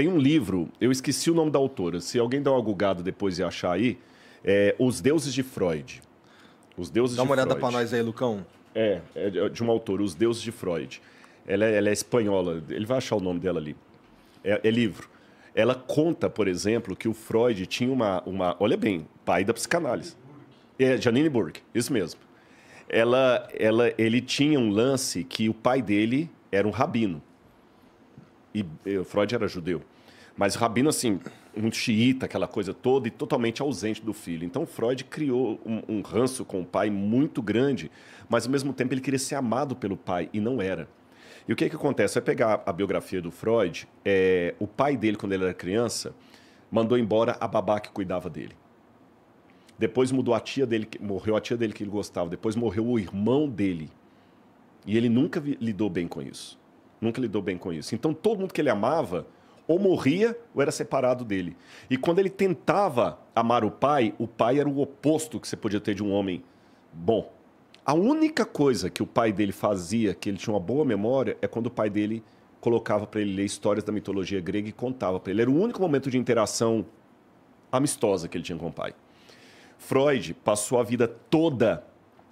tem um livro, eu esqueci o nome da autora, se alguém der uma gulgada depois e achar aí, é Os Deuses de Freud. Os Deuses Dá uma olhada para nós aí, Lucão. É, é de uma autora, Os Deuses de Freud. Ela é, ela é espanhola, ele vai achar o nome dela ali. É, é, livro. Ela conta, por exemplo, que o Freud tinha uma, uma olha bem, pai da psicanálise. É, Janine Burke, isso mesmo. Ela, ela, ele tinha um lance que o pai dele era um rabino. E Freud era judeu. Mas Rabino, assim, muito xiita, aquela coisa toda, e totalmente ausente do filho. Então, Freud criou um, um, ranço com o pai muito grande, mas ao mesmo tempo ele queria ser amado pelo pai, e não era. E o que, é que acontece? Vai pegar a biografia do Freud, é, o pai dele, quando ele era criança, mandou embora a babá que cuidava dele. Depois mudou a tia dele, morreu a tia dele que ele gostava, depois morreu o irmão dele. E ele nunca lidou bem com isso. Nunca lidou bem com isso. Então, todo mundo que ele amava ou morria ou era separado dele. E quando ele tentava amar o pai, o pai era o oposto que você podia ter de um homem bom. A única coisa que o pai dele fazia, que ele tinha uma boa memória, é quando o pai dele colocava para ele ler histórias da mitologia grega e contava para ele. Era o único momento de interação amistosa que ele tinha com o pai. Freud passou a vida toda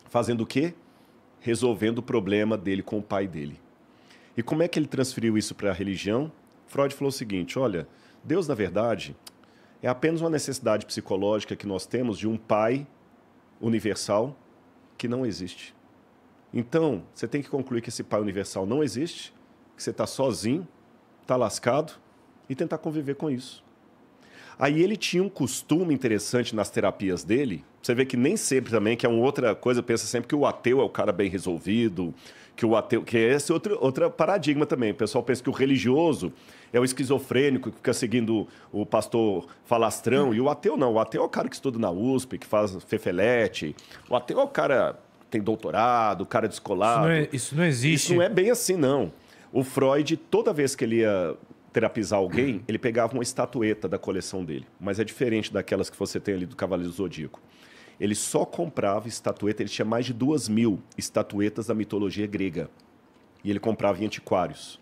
fazendo o quê? Resolvendo o problema dele com o pai dele. E como é que ele transferiu isso para a religião? Freud falou o seguinte: olha, Deus, na verdade, é apenas uma necessidade psicológica que nós temos de um pai universal que não existe. Então, você tem que concluir que esse pai universal não existe, que você está sozinho, está lascado e tentar conviver com isso. Aí ele tinha um costume interessante nas terapias dele. Você vê que nem sempre também, que é uma outra coisa, pensa sempre que o ateu é o cara bem resolvido, que o ateu. Que é esse outro, outro paradigma também. O pessoal pensa que o religioso é o esquizofrênico que fica seguindo o pastor falastrão. E o ateu não. O ateu é o cara que estuda na USP, que faz fefelete. O ateu é o cara que tem doutorado, o cara descolado. Isso não, é, isso não existe. Isso não é bem assim, não. O Freud, toda vez que ele ia terapizar alguém, ele pegava uma estatueta da coleção dele. Mas é diferente daquelas que você tem ali do Cavaleiro Zodíaco. Ele só comprava estatueta, ele tinha mais de duas mil estatuetas da mitologia grega. E ele comprava em antiquários.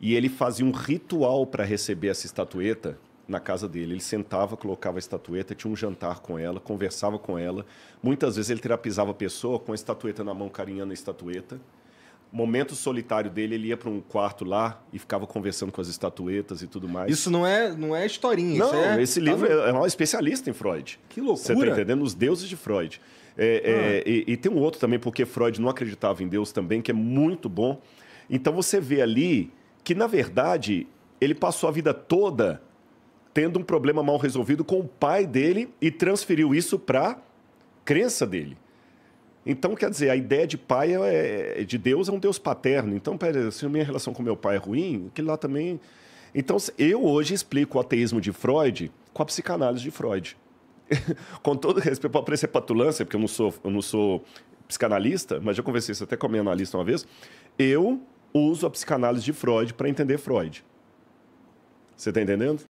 E ele fazia um ritual para receber essa estatueta na casa dele. Ele sentava, colocava a estatueta, tinha um jantar com ela, conversava com ela. Muitas vezes ele terapizava a pessoa com a estatueta na mão, carinhando a estatueta momento solitário dele, ele ia para um quarto lá e ficava conversando com as estatuetas e tudo mais. Isso não é, não é historinha. Não, é... esse livro é, é um especialista em Freud. Que tá loucura! Você está entendendo? Os deuses de Freud. É, é, ah. e, e, tem um outro também, porque Freud não acreditava em Deus também, que é muito bom. Então você vê ali que, na verdade, ele passou a vida toda tendo um problema mal resolvido com o pai dele e transferiu isso para crença dele. Então, quer dizer, a ideia de pai é, é, de Deus é um Deus paterno. Então, pera, se a minha relação com meu pai é ruim, aquilo lá também. Então, eu hoje explico o ateísmo de Freud com a psicanálise de Freud. com todo respeito, pode parecer patulância, porque eu não sou, eu não sou psicanalista, mas já conversei isso até com a minha analista uma vez. Eu uso a psicanálise de Freud para entender Freud. Você está entendendo?